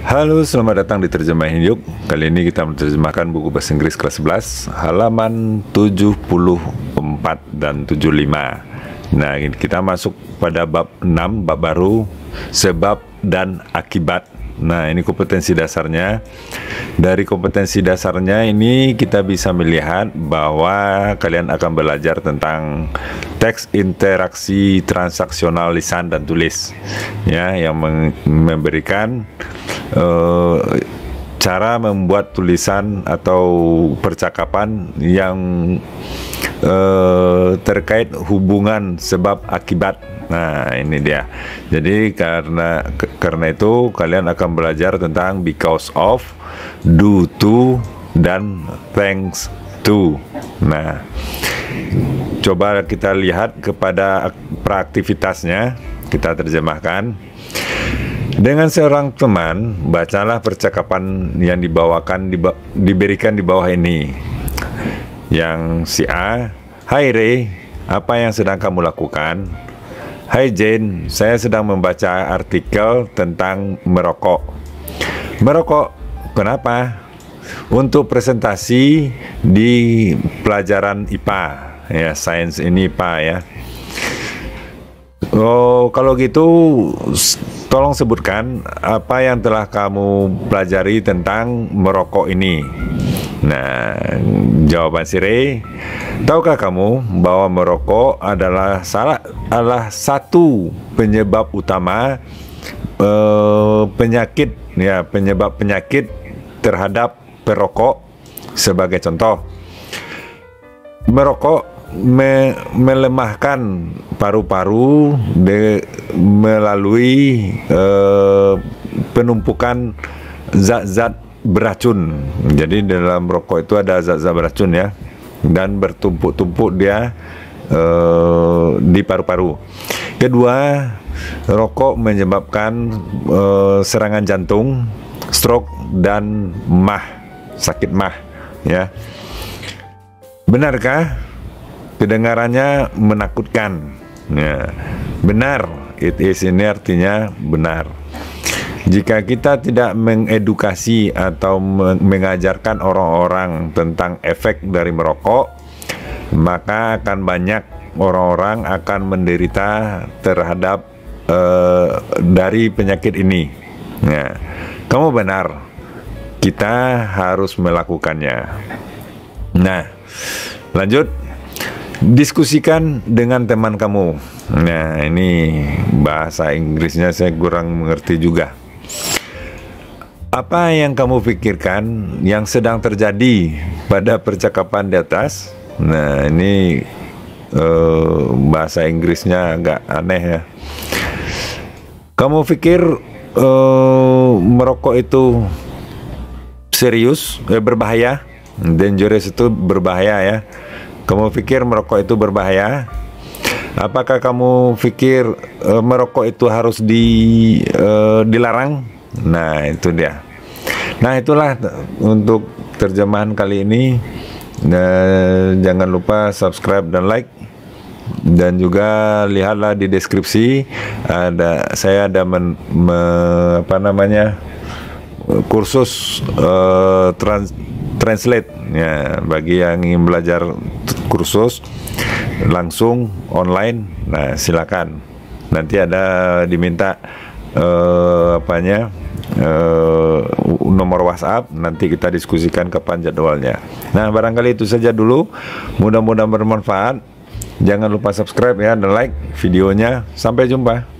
Halo, selamat datang di Terjemah Yuk. Kali ini kita menerjemahkan buku bahasa Inggris kelas 11, halaman 74 dan 75. Nah, kita masuk pada bab 6, bab baru, sebab dan akibat. Nah, ini kompetensi dasarnya. Dari kompetensi dasarnya ini kita bisa melihat bahwa kalian akan belajar tentang teks interaksi transaksional lisan dan tulis ya yang memberikan Eh, cara membuat tulisan atau percakapan yang uh, terkait hubungan sebab akibat. Nah, ini dia. Jadi karena karena itu kalian akan belajar tentang because of, due to dan thanks to. Nah, coba kita lihat kepada praktivitasnya. kita terjemahkan. Dengan seorang teman, bacalah percakapan yang dibawakan di, diberikan di bawah ini. Yang si A, "Hai Ray, apa yang sedang kamu lakukan?" "Hai Jane, saya sedang membaca artikel tentang merokok." "Merokok? Kenapa?" "Untuk presentasi di pelajaran IPA." Ya, sains ini IPA ya. Oh, kalau gitu tolong sebutkan apa yang telah kamu pelajari tentang merokok ini. Nah, jawaban si tahukah kamu bahwa merokok adalah salah adalah satu penyebab utama uh, penyakit ya, penyebab penyakit terhadap perokok sebagai contoh. Merokok me melemahkan paru-paru melalui eh, penumpukan zat-zat beracun. Jadi dalam rokok itu ada zat-zat beracun ya dan bertumpuk-tumpuk dia eh, di paru-paru. Kedua, rokok menyebabkan eh, serangan jantung, stroke dan mah, sakit mah ya. Benarkah kedengarannya menakutkan. Ya. Benar, it is ini artinya benar. Jika kita tidak mengedukasi atau mengajarkan orang-orang tentang efek dari merokok, maka akan banyak orang-orang akan menderita terhadap uh, dari penyakit ini. Ya. Kamu benar, kita harus melakukannya. Nah, lanjut diskusikan dengan teman kamu. Nah, ini bahasa Inggrisnya saya kurang mengerti juga. Apa yang kamu pikirkan yang sedang terjadi pada percakapan di atas? Nah, ini uh, bahasa Inggrisnya agak aneh ya. Kamu pikir uh, merokok itu serius, eh, berbahaya? Dangerous itu berbahaya ya kamu pikir merokok itu berbahaya? Apakah kamu pikir e, merokok itu harus di e, dilarang? Nah, itu dia. Nah, itulah untuk terjemahan kali ini. Nah, jangan lupa subscribe dan like dan juga lihatlah di deskripsi ada saya ada men, me, apa namanya kursus uh, trans, translate ya bagi yang ingin belajar kursus langsung online nah silakan nanti ada diminta eh, apanya eh, nomor WhatsApp nanti kita diskusikan kapan jadwalnya nah barangkali itu saja dulu mudah-mudahan bermanfaat jangan lupa subscribe ya dan like videonya sampai jumpa